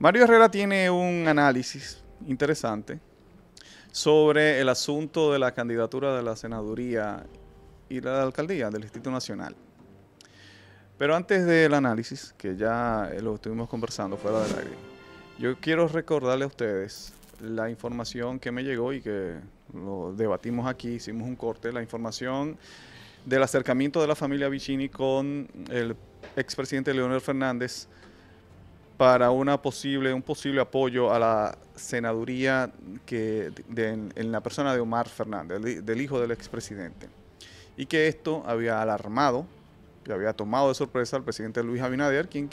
Mario Herrera tiene un análisis interesante sobre el asunto de la candidatura de la senaduría y la alcaldía del Instituto Nacional. Pero antes del análisis, que ya eh, lo estuvimos conversando fuera del aire, yo quiero recordarle a ustedes la información que me llegó y que lo debatimos aquí, hicimos un corte, la información del acercamiento de la familia Vicini con el expresidente Leonel Fernández para una posible, un posible apoyo a la senaduría que, en, la persona de Omar Fernández, del, hijo del expresidente. Y que esto había alarmado y había tomado de sorpresa al presidente Luis Abinader, quien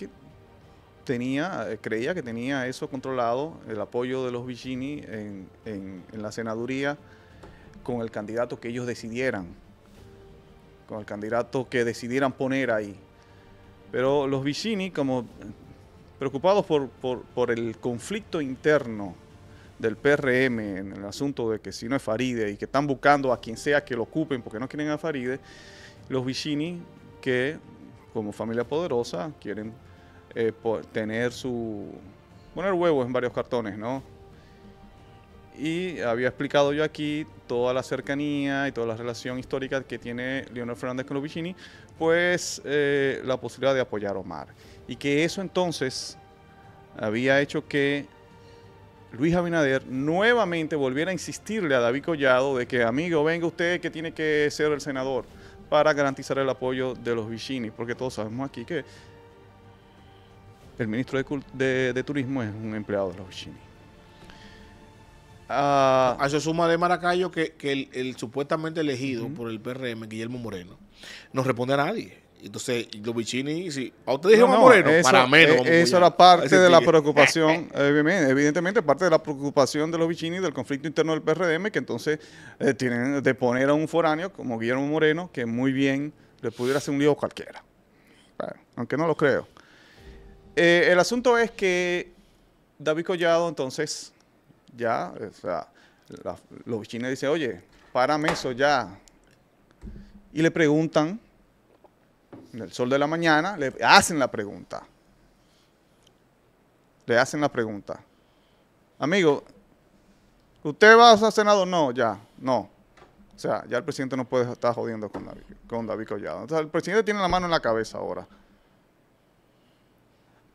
tenía, eh, creía que tenía eso controlado, el apoyo de los Vicini en, en, en la senaduría con el candidato que ellos decidieran, con el candidato que decidieran poner ahí. Pero los Vicini, como preocupados por, el conflicto interno del PRM en el asunto de que si no es Faride y que están buscando a quien sea que lo ocupen porque no quieren a Faride, los Vicini que como familia poderosa quieren eh, tener su... poner huevos en varios cartones, ¿no? Y había explicado yo aquí toda la cercanía y toda la relación histórica que tiene Leonel Fernández con los Vicini, pues eh, la posibilidad de apoyar a Omar. Y que eso entonces había hecho que Luis Abinader nuevamente volviera a insistirle a David Collado de que, amigo, venga usted que tiene que ser el senador para garantizar el apoyo de los Vicini, porque todos sabemos aquí que el ministro de, Turismo es un empleado de los Vicini a eso suma de Maracayo que, el, supuestamente elegido por el PRM, Guillermo Moreno, no responde a nadie. Entonces, los Vichini si a usted dijeron Moreno, eso, para menos. E, eso era parte de la preocupación, eh, evidentemente, parte de la preocupación de los Vichini del conflicto interno del PRM, que entonces eh, tienen de poner a un foráneo como Guillermo Moreno, que muy bien le pudiera hacer un lío cualquiera. aunque no lo creo. Eh, el asunto es que David Collado, entonces, ya, o sea, los chinos dicen, oye, párame eso ya. Y le preguntan, en el sol de la mañana, le hacen la pregunta. Le hacen la pregunta. Amigo, ¿usted va a ser senador? No, ya, no. O sea, ya el presidente no puede estar jodiendo con David, con David Collado. Entonces, el presidente tiene la mano en la cabeza ahora.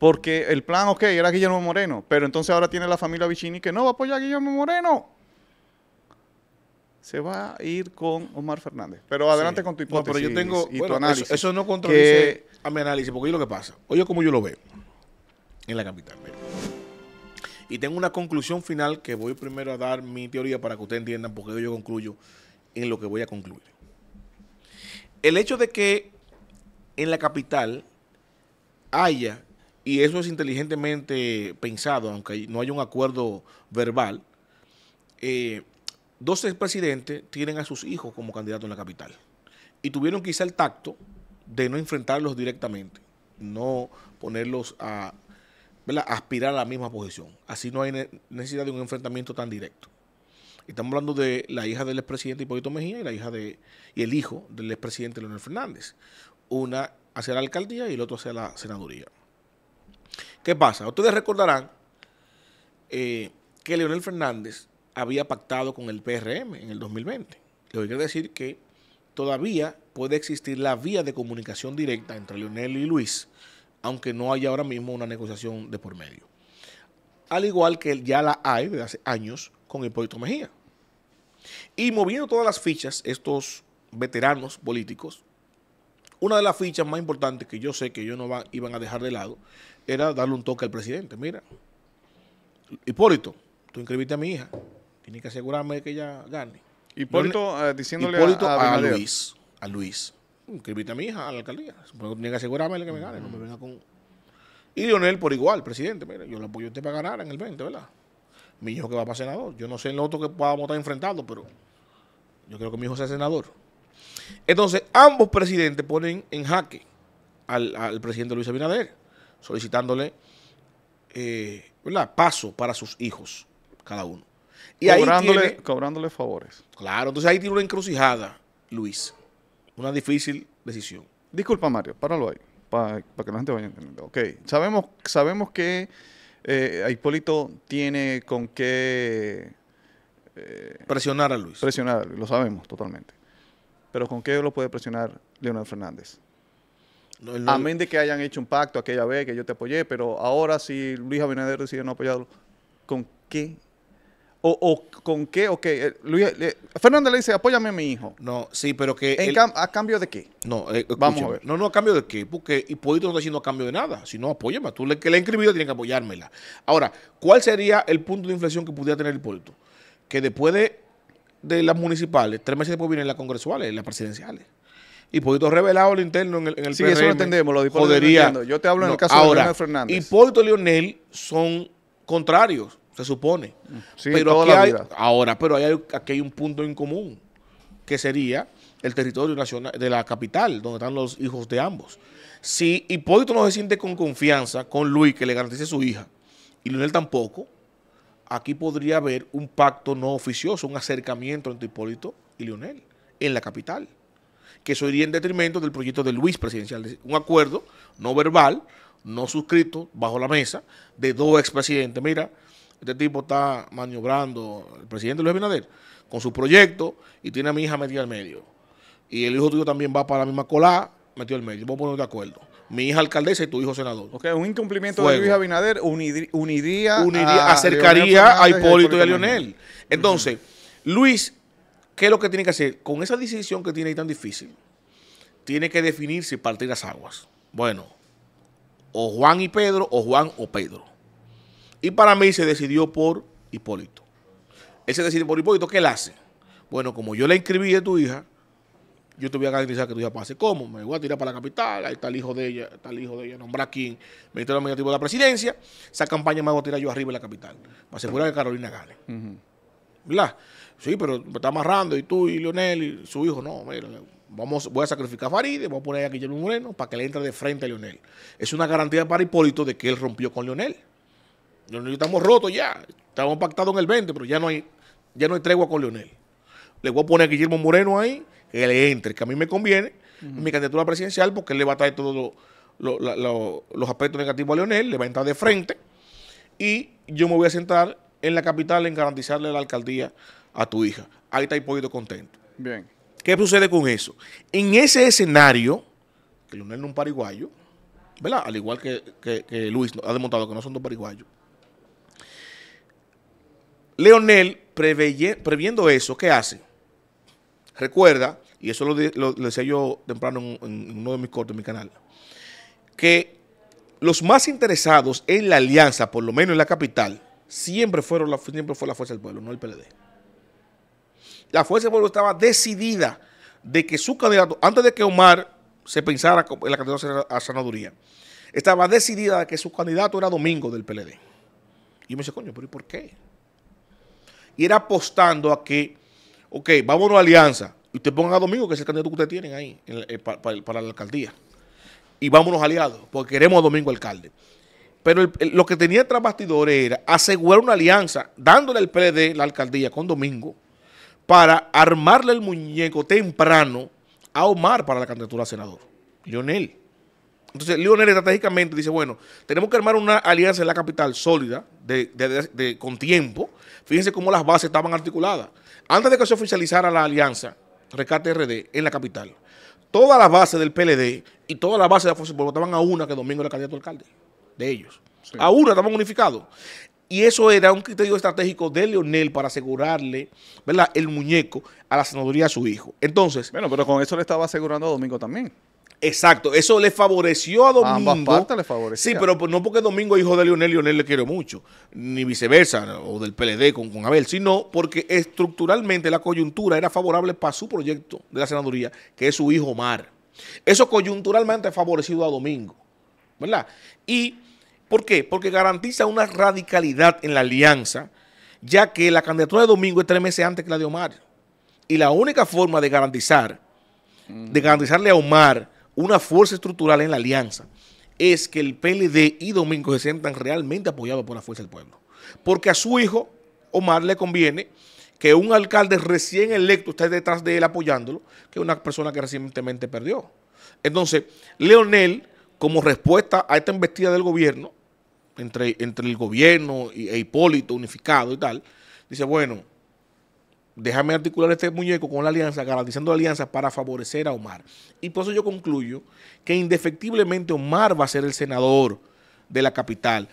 Porque el plan, ok, era Guillermo Moreno, pero entonces ahora tiene la familia Vicini que no va a apoyar a Guillermo Moreno. Se va a ir con Omar Fernández. Pero adelante con tu hipótesis no, pero yo tengo, Eso, no contradice a mi análisis, porque es lo que pasa, oye como yo lo veo en la capital. Y tengo una conclusión final que voy primero a dar mi teoría para que ustedes entiendan por qué yo concluyo en lo que voy a concluir. El hecho de que en la capital haya y eso es inteligentemente pensado, aunque no haya un acuerdo verbal, eh, dos expresidentes tienen a sus hijos como candidatos en la capital. Y tuvieron quizá el tacto de no enfrentarlos directamente, no ponerlos a aspirar a la misma posición. Así no hay necesidad de un enfrentamiento tan directo. Estamos hablando de la hija del expresidente Hipólito Mejía y la hija de y el hijo del expresidente Leonel Fernández. Una hacia la alcaldía y el otro hacia la senaduría. ¿Qué pasa? Ustedes recordarán eh, que Leonel Fernández había pactado con el PRM en el 2020. Lo que quiere decir que todavía puede existir la vía de comunicación directa entre Leonel y Luis, aunque no haya ahora mismo una negociación de por medio. Al igual que ya la hay desde hace años con Hipólito Mejía. Y moviendo todas las fichas, estos veteranos políticos una de las fichas más importantes que yo sé que ellos no iban a dejar de lado era darle un toque al presidente. Mira, Hipólito, tú inscribiste a mi hija, tienes que asegurarme que ella gane. Hipólito eh, diciéndole a, Luis, a Luis, inscribiste a mi hija a la alcaldía, tienes que asegurarme que me gane, no me venga con... Y Lionel por igual, presidente, mira, yo lo apoyo a usted para ganar en el 20, ¿verdad? Mi hijo que va para senador, yo no sé el lo otro que podamos estar enfrentando, pero yo creo que mi hijo sea senador. Entonces, ambos presidentes ponen en jaque al, presidente Luis Abinader, solicitándole eh, paso para sus hijos, cada uno. Y cobrándole, ahí favores. Claro, entonces ahí tiene una encrucijada, Luis. Una difícil decisión. Disculpa, Mario, páralo ahí, para, para que la gente vaya entendiendo. Ok, sabemos, sabemos que eh, Hipólito tiene con qué... Eh, presionar a Luis. Presionar lo sabemos totalmente pero ¿con qué lo puede presionar Leonel Fernández? No, no, de que hayan hecho un pacto aquella vez que yo te apoyé, pero ahora si Luis Abinader decide no apoyarlo, ¿con qué? O, con qué, eh, Luis, eh, Fernández le dice, apóyame a mi hijo. No, sí, pero que... ¿A cambio de qué? No, eh, vamos a ver. No, no, a cambio de qué, porque Hipólito no está diciendo a cambio de nada, Si no, apóyame, tú le, que le he inscribido tiene que apoyármela. Ahora, ¿cuál sería el punto de inflexión que pudiera tener Hipólito? Que después de de las municipales, tres meses después vienen las congresuales, las presidenciales. Hipólito revelado lo interno en el, en el Sí, eso lo entendemos, lo Yo te hablo en el caso de Leonel Fernández. Hipólito y Leonel son contrarios, se supone. pero ahora, pero hay, aquí hay un punto en común, que sería el territorio nacional de la capital, donde están los hijos de ambos. Si Hipólito no se siente con confianza con Luis, que le garantice su hija, y Leonel tampoco, aquí podría haber un pacto no oficioso, un acercamiento entre Hipólito y Lionel en la capital, que eso iría en detrimento del proyecto de Luis presidencial, un acuerdo no verbal, no suscrito, bajo la mesa, de dos expresidentes. Mira, este tipo está maniobrando, el presidente Luis Abinader, con su proyecto y tiene a mi hija metida al medio. Y el hijo tuyo también va para la misma cola, metido al medio. Vamos a poner de acuerdo mi hija alcaldesa y tu hijo senador. Ok, un incumplimiento de Luis Abinader uniría, acercaría a, Hipólito y a, Lionel. Entonces, Luis, ¿qué es lo que tiene que hacer? Con esa decisión que tiene ahí tan difícil, tiene que definirse y partir las aguas. Bueno, o Juan y Pedro, o Juan o Pedro. Y para mí se decidió por Hipólito. Ese se decidió por Hipólito, ¿qué él hace? Bueno, como yo le inscribí a tu hija, yo te voy a garantizar que tu ya pase. ¿Cómo? Me voy a tirar para la capital, ahí está el hijo de ella, está el hijo de ella, nombrar aquí, el Administrativo de la Presidencia, esa campaña me voy a tirar yo arriba en la capital, para asegurar que Carolina gane. Sí, pero me está amarrando, y tú y Leonel y su hijo, no, mira, vamos, voy a sacrificar a voy a poner a Guillermo Moreno para que le entre de frente a Leonel. Es una garantía para Hipólito de que él rompió con Leonel. Leonel estamos rotos ya, estamos pactados en el 20, pero ya no hay, ya no hay tregua con Leonel. Le voy a poner a Guillermo Moreno ahí que le entre, que a mí me conviene mi candidatura presidencial porque él le va a traer todos los aspectos negativos a Leonel, le va a entrar de frente y yo me voy a sentar en la capital en garantizarle la alcaldía a tu hija. Ahí está Hipólito contento. Bien. ¿Qué sucede con eso? En ese escenario, que Leonel no es un pariguayo, ¿verdad? Al igual que, que, Luis ha demostrado que no son dos pariguayos. Leonel, preveye, previendo eso, ¿qué hace? Recuerda, y eso lo, decía yo temprano en, uno de mis cortes en mi canal, que los más interesados en la alianza, por lo menos en la capital, siempre, fueron la, siempre fue la Fuerza del Pueblo, no el PLD. La Fuerza del Pueblo estaba decidida de que su candidato, antes de que Omar se pensara en la candidatura a Sanaduría, estaba decidida de que su candidato era Domingo del PLD. Y yo me dice, coño, pero ¿y por qué? Y era apostando a que ok, vámonos a Alianza. Y usted ponga a Domingo, que es el candidato que ustedes tienen ahí eh, para la alcaldía. Y vámonos aliados, porque queremos a Domingo alcalde. Pero lo que tenía tras era asegurar una alianza, dándole al PLD la alcaldía con Domingo, para armarle el muñeco temprano a Omar para la candidatura a senador, Lionel. Entonces, Lionel estratégicamente dice, bueno, tenemos que armar una alianza en la capital sólida, con tiempo. Fíjense cómo las bases estaban articuladas antes de que se oficializara la alianza Rescate RD en la capital, todas las bases del PLD y todas las bases de la Fuerza votaban a una que Domingo era candidato alcalde de ellos. A una estaban unificados. Y eso era un criterio estratégico de Leonel para asegurarle el muñeco a la senaduría de su hijo. Entonces. Bueno, pero con eso le estaba asegurando a Domingo también. Exacto, eso le favoreció a Domingo. A ambas le favoreció. Sí, pero pues, no porque Domingo es hijo de Lionel, Lionel le quiero mucho, ni viceversa, o del PLD con, con Abel, sino porque estructuralmente la coyuntura era favorable para su proyecto de la senaduría, que es su hijo Omar. Eso coyunturalmente ha favorecido a Domingo, ¿verdad? ¿Y por qué? Porque garantiza una radicalidad en la alianza, ya que la candidatura de Domingo es tres meses antes que la de Omar. Y la única forma de garantizar, de garantizarle a Omar una fuerza estructural en la alianza es que el PLD y Domingo se sientan realmente apoyados por la fuerza del pueblo. Porque a su hijo, Omar, le conviene que un alcalde recién electo esté detrás de él apoyándolo, que una persona que recientemente perdió. Entonces, Leonel, como respuesta a esta embestida del gobierno, entre, entre el gobierno e Hipólito unificado y tal, dice, bueno, déjame articular este muñeco con la alianza, garantizando alianzas para favorecer a Omar. Y por eso yo concluyo que indefectiblemente Omar va a ser el senador de la capital.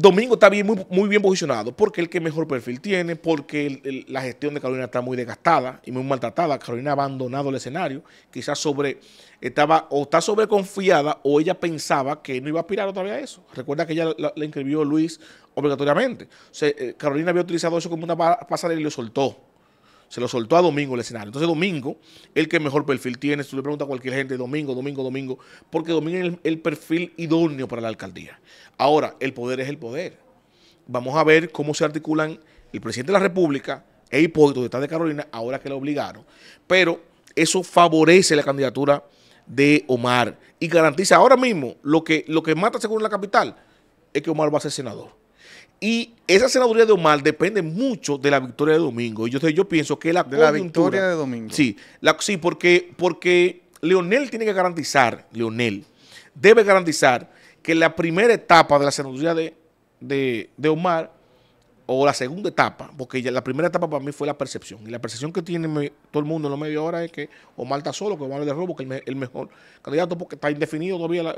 Domingo está bien, muy, muy, bien posicionado porque el que mejor perfil tiene, porque la gestión de Carolina está muy desgastada y muy maltratada. Carolina ha abandonado el escenario, quizás sobre estaba o está sobreconfiada o ella pensaba que no iba a aspirar otra vez a eso. Recuerda que ella le inscribió Luis obligatoriamente. Eh, Carolina había utilizado eso como una pasarela y lo soltó se lo soltó a Domingo el escenario. Entonces Domingo, el que mejor perfil tiene, si tú le preguntas a cualquier gente, Domingo, Domingo, Domingo, porque Domingo es el, perfil idóneo para la alcaldía. Ahora, el poder es el poder. Vamos a ver cómo se articulan el presidente de la República e Hipólito, de Carolina, ahora que lo obligaron. Pero eso favorece la candidatura de Omar y garantiza ahora mismo lo que, lo que mata según la capital es que Omar va a ser senador. Y esa senaduría de Omar depende mucho de la victoria de Domingo. Y yo, yo pienso que la De la victoria de Domingo. Sí, porque, porque Leonel tiene que garantizar, Leonel, debe garantizar que la primera etapa de la senaduría de, de, Omar o la segunda etapa, porque la primera etapa para mí fue la percepción. Y la percepción que tiene todo el mundo en los medios ahora es que Omar está solo, que Omar es de robo, que el, el mejor candidato, porque está indefinido todavía,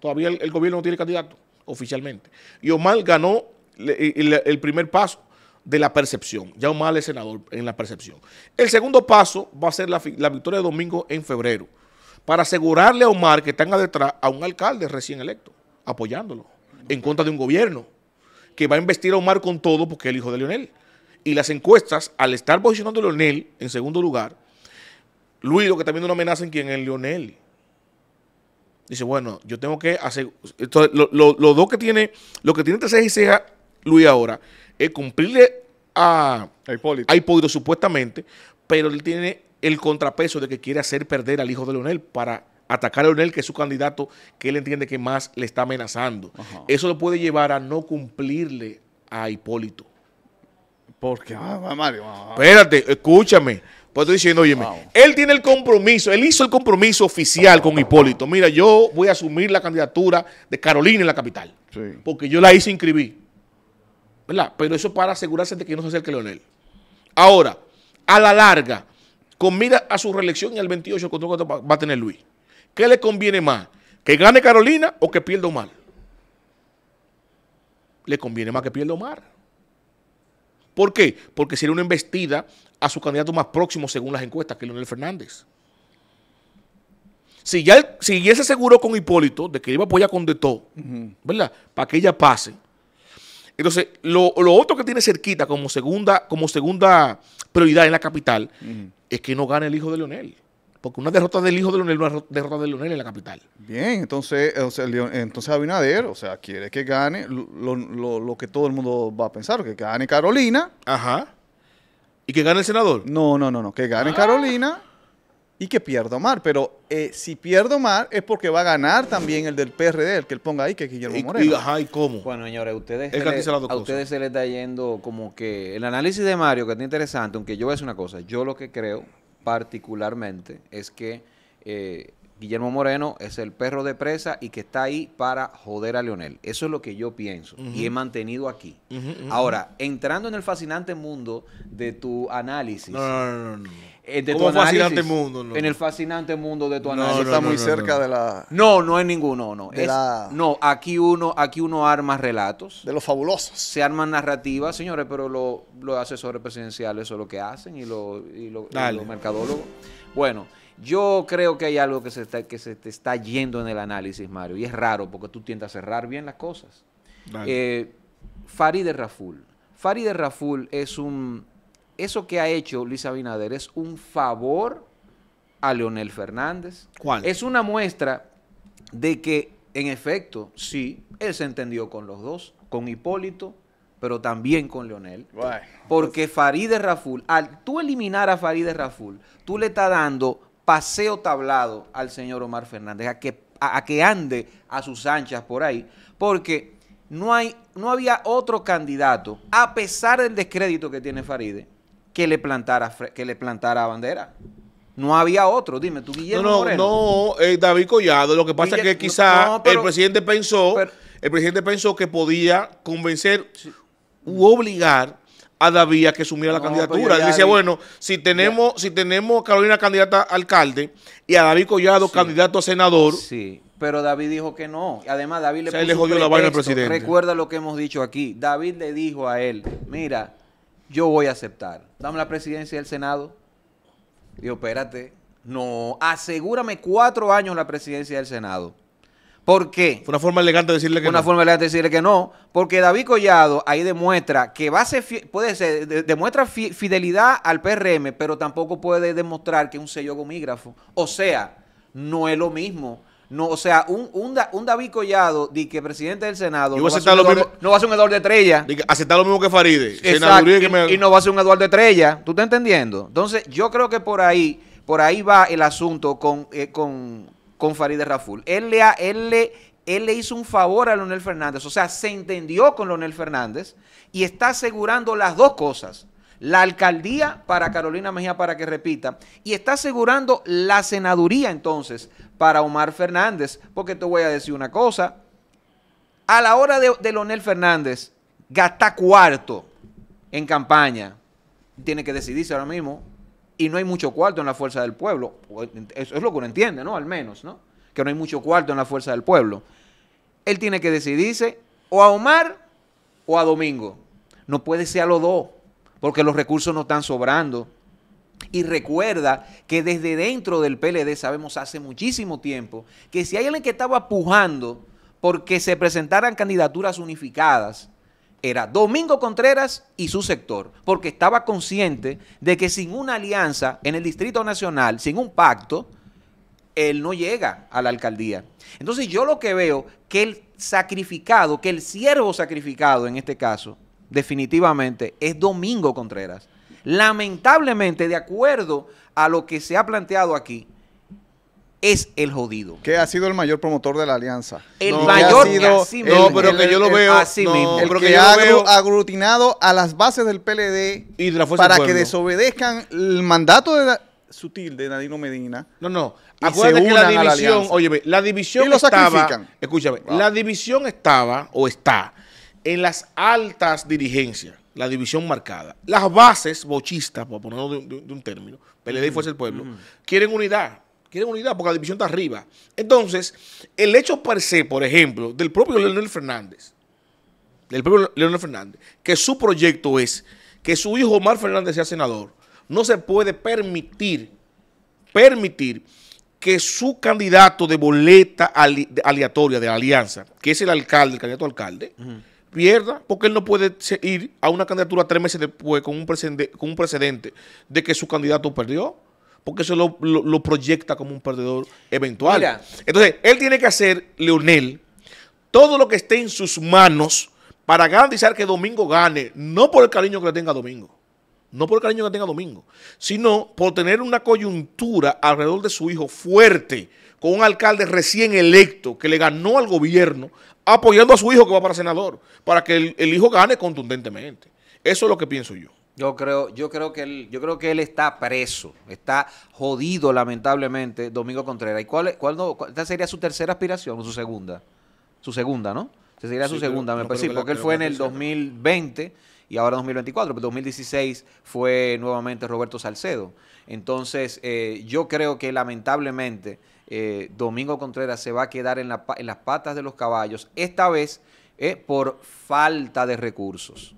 todavía el, gobierno no tiene candidato oficialmente. Y Omar ganó el, primer paso de la percepción. Ya Omar es senador en la percepción. El segundo paso va a ser la, victoria de domingo en febrero para asegurarle a Omar que están detrás a un alcalde recién electo, apoyándolo, en contra de un gobierno que va a investir a Omar con todo porque es el hijo de Leonel. Y las encuestas, al estar posicionando a Leonel en segundo lugar, Luis lo que también viendo una amenaza en quien es Leonel. Dice, bueno, yo tengo que hacer... lo, dos que tiene, lo que tiene entre y ceja Luis ahora es cumplirle a, Hipólito. supuestamente, pero él tiene el contrapeso de que quiere hacer perder al hijo de Leonel para atacar a Leonel, que es su candidato que él entiende que más le está amenazando. Eso lo puede llevar a no cumplirle a Hipólito. Porque, ah, espérate, escúchame. Pues estoy diciendo, oye, él tiene el compromiso, él hizo el compromiso oficial con Hipólito. Mira, yo voy a asumir la candidatura de Carolina en la capital. Porque yo la hice inscribir. ¿verdad? Pero eso para asegurarse de que no se acerque Leonel. Ahora, a la larga, con mira a su reelección y al 28, ¿cuánto va a tener Luis? ¿Qué le conviene más? ¿Que gane Carolina o que pierda Omar? Le conviene más que pierda Omar. ¿Por qué? Porque sería una embestida a su candidato más próximo según las encuestas, que es Leonel Fernández. Si ya, si se aseguró con Hipólito de que iba a apoyar con de todo, ¿verdad? Para que ella pase, entonces, lo, otro que tiene cerquita como segunda, como segunda prioridad en la capital es que no gane el hijo de Leonel. Porque una derrota del hijo de Leonel, una derrota de Leonel en la capital. Bien, entonces, o entonces Abinader, o sea, quiere que gane lo, que todo el mundo va a pensar, que gane Carolina. Ajá. ¿Y que gane el senador? No, no, no, no, que gane ah. Carolina y que pierdo Omar. Pero eh, si pierdo Omar es porque va a ganar también el del PRD, el que él ponga ahí, que es Guillermo Moreno. Y, cómo? Bueno, señores, ustedes a ustedes se les está yendo como que el análisis de Mario, que está interesante, aunque yo voy a una cosa, yo lo que creo particularmente es que eh, Guillermo Moreno es el perro de presa y que está ahí para joder a Leonel. Eso es lo que yo pienso y he mantenido aquí. Ahora, entrando en el fascinante mundo de tu análisis. En el fascinante mundo de tu análisis. No, está muy cerca de la. No, no es ninguno, no. No, aquí uno, aquí uno arma relatos. De los fabulosos. Se arman narrativas, señores, pero lo, los asesores presidenciales son lo que hacen y los mercadólogos. Bueno. Yo creo que hay algo que se, está, que se te está yendo en el análisis, Mario, y es raro porque tú tiendes a cerrar bien las cosas. Eh, Farid Farideh Raful. Farideh Raful es un... Eso que ha hecho Luis Abinader es un favor a Leonel Fernández. ¿Cuál? Es una muestra de que, en efecto, sí, él se entendió con los dos, con Hipólito, pero también con Leonel. porque Farideh Raful, al tú eliminar a Farideh Raful, tú le estás dando paseo tablado al señor Omar Fernández, a que, ande a sus anchas por ahí, porque no, hay, no había otro candidato, a pesar del descrédito que tiene Faride, que le plantara, que le plantara bandera. No había otro, dime tú, Guillermo no, Moreno. No, eh, David Collado, lo que pasa es que quizá el presidente pensó, el presidente pensó que podía convencer u obligar a David a que sumiera la candidatura. Él decía, bueno, si tenemos, si tenemos a Carolina candidata a alcalde y a David Collado candidato a senador. Sí, pero David dijo que no. Además, David le, o puso le jodió la vaina al presidente. Recuerda lo que hemos dicho aquí. David le dijo a él, mira, yo voy a aceptar. Dame la presidencia del Senado. Dijo, espérate. No, asegúrame cuatro años la presidencia del Senado. ¿Por qué? Fue una forma elegante de decirle que una no. Una forma elegante de decirle que no, porque David Collado ahí demuestra que va a ser, puede ser, demuestra fidelidad al PRM, pero tampoco puede demostrar que es un sello gomígrafo. O sea, no es lo mismo. No, o sea, un, un, David Collado, di que presidente del Senado, no va, a ser un Eduardo Estrella. Aceptar lo mismo que Faride. y, no va a ser un Eduardo Estrella. ¿Tú estás entendiendo? Entonces, yo creo que por ahí, por ahí va el asunto con, eh, con con Farideh Raful. Él le, él, le, le hizo un favor a Leonel Fernández, o sea, se entendió con Leonel Fernández y está asegurando las dos cosas. La alcaldía para Carolina Mejía para que repita y está asegurando la senaduría entonces para Omar Fernández, porque te voy a decir una cosa, a la hora de, de Leonel Fernández gasta cuarto en campaña, tiene que decidirse ahora mismo, y no hay mucho cuarto en la fuerza del pueblo. Eso es lo que uno entiende, ¿no? Al menos, ¿no? Que no hay mucho cuarto en la fuerza del pueblo. Él tiene que decidirse o a Omar o a Domingo. No puede ser a los dos, porque los recursos no están sobrando. Y recuerda que desde dentro del PLD sabemos hace muchísimo tiempo que si hay alguien que estaba pujando porque se presentaran candidaturas unificadas, era Domingo Contreras y su sector, porque estaba consciente de que sin una alianza en el Distrito Nacional, sin un pacto, él no llega a la alcaldía. Entonces yo lo que veo que el sacrificado, que el siervo sacrificado en este caso, definitivamente es Domingo Contreras. Lamentablemente, de acuerdo a lo que se ha planteado aquí, es el jodido. Que ha sido el mayor promotor de la alianza. El mayor. no, pero que yo lo veo. mismo. El que, ha aglutinado a las bases del PLD para que desobedezcan el mandato de sutil de Nadino Medina. No, no. Acuérdate que la división, oye, la división lo estaba, Escúchame, la división estaba o está en las altas dirigencias, la división marcada. Las bases bochistas, por ponerlo de, un término, PLD y mm. Fuerza del Pueblo, mm. quieren unidad Quieren unidad porque la división está arriba. Entonces, el hecho per se, por ejemplo, del propio Leonel Fernández, del propio Leonel Fernández, que su proyecto es que su hijo Omar Fernández sea senador, no se puede permitir, permitir que su candidato de boleta aleatoria de alianza, que es el alcalde, el candidato alcalde, pierda, porque él no puede ir a una candidatura tres meses después con un precedente de que su candidato perdió porque eso lo, proyecta como un perdedor eventual. Entonces, él tiene que hacer, Leonel, todo lo que esté en sus manos para garantizar que Domingo gane, no por el cariño que le tenga Domingo, no por el cariño que tenga Domingo, sino por tener una coyuntura alrededor de su hijo fuerte, con un alcalde recién electo que le ganó al gobierno, apoyando a su hijo que va para senador, para que el hijo gane contundentemente. Eso es lo que pienso yo. Yo creo, yo creo que él, yo creo que él está preso, está jodido lamentablemente, Domingo Contreras. ¿Y cuál, cuál no, esta sería su tercera aspiración, o su segunda, su segunda, ¿no? sería su segunda, me parece, porque él fue en el 2020 y ahora 2024, pero 2016 fue nuevamente Roberto Salcedo. Entonces, eh, yo creo que lamentablemente eh, Domingo Contreras se va a quedar en, las patas de los caballos, esta vez eh, por falta de recursos.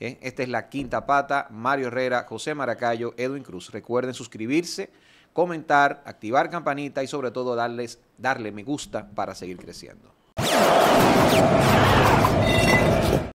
¿eh? Esta es la quinta pata. Mario Herrera, José Maracayo, Edwin Cruz. Recuerden suscribirse, comentar, activar campanita y sobre todo darles, darle me gusta para seguir creciendo.